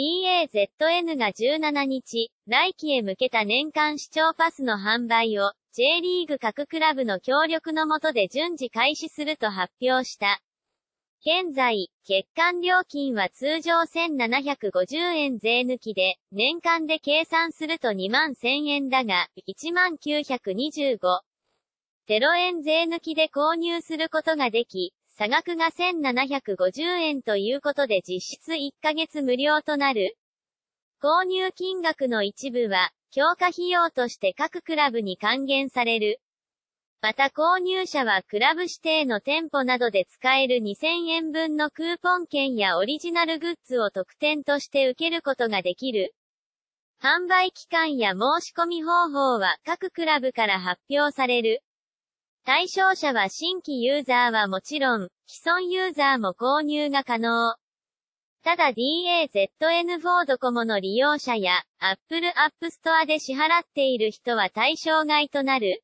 DAZN が17日、来季へ向けた年間視聴パスの販売を、J リーグ各クラブの協力のもとで順次開始すると発表した。現在、欠陥料金は通常1750円税抜きで、年間で計算すると2 1000円だが、1925。0円税抜きで購入することができ、差額が1750円ということで実質1ヶ月無料となる。購入金額の一部は、強化費用として各クラブに還元される。また購入者はクラブ指定の店舗などで使える2000円分のクーポン券やオリジナルグッズを特典として受けることができる。販売期間や申し込み方法は各クラブから発表される。対象者は新規ユーザーはもちろん、既存ユーザーも購入が可能。ただ DAZN4 ドコモの利用者や Apple App Store で支払っている人は対象外となる。